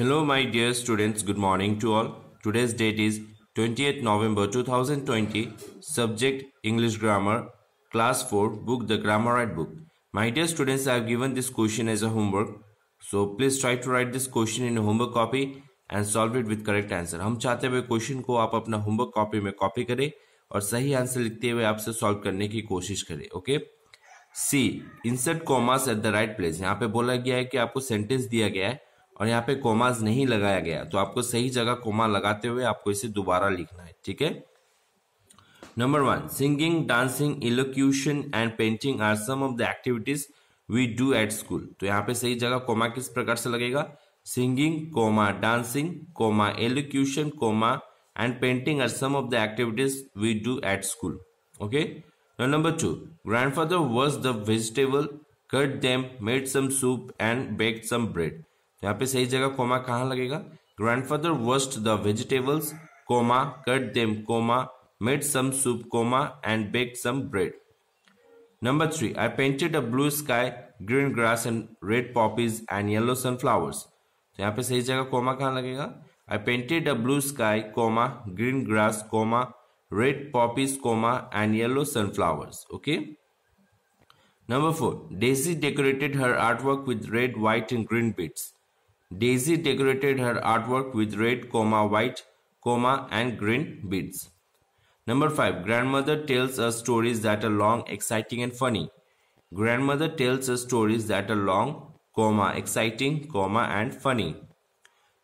Hello my dear students, good morning to all. Today's date is 28 November 2020, subject English Grammar, class 4, book The Grammar Right Book. My dear students, I have given this question as a homework. So please try to write this question in a homework copy and solve it with correct answer हम चाहते हुए question को आप अपना homework copy में copy करें और सही आंसर लिखते हुए आपसे सॉल्व करने की कोशिश करें okay C insert commas at the right place यहाँ पे बोला गया है कि आपको सेंटेंस दिया गया है और यहाँ पे कोमाज नहीं लगाया गया तो आपको सही जगह कोमा लगाते हुए आपको इसे दोबारा लिखना है ठीक है number one singing dancing elocution and painting are some of the activities we do at school तो यहाँ पे सही जगह कोमा किस प्रकार से लगेगा singing comma dancing comma elocution comma and painting are some of the activities we do at school okay number two grandfather was the vegetable cut them made some soup and bake some bread यहाँ पे सही जगह comma कहाँ लगेगा grandfather washed the vegetables comma cut them comma made some soup comma and bake some bread number three I painted a blue sky green grass and red poppies and yellow sunflowers तो यहाँ पे सही जगह comma कहाँ लगेगा I painted a blue sky comma green grass comma red poppies comma and yellow sunflowers okay number four Daisy decorated her artwork with red white and green beads Daisy decorated her artwork with red, comma, white, comma, and green beads. Number 5. Grandmother tells us stories that are long, exciting, and funny. Grandmother tells us stories that are long, comma, exciting, comma, and funny.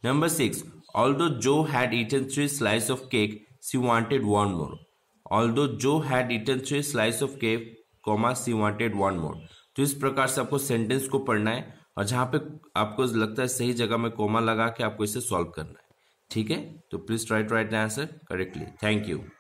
Number 6. Although Joe had eaten three slices of cake, she wanted one more. Although Joe had eaten three slices of cake, comma, she wanted one more. तो इस प्रकार से आपको sentence को पढ़ना है और जहां पे आपको लगता है सही जगह में कोमा लगा के आपको इसे सॉल्व करना है ठीक है तो please try to write the answer correctly thank you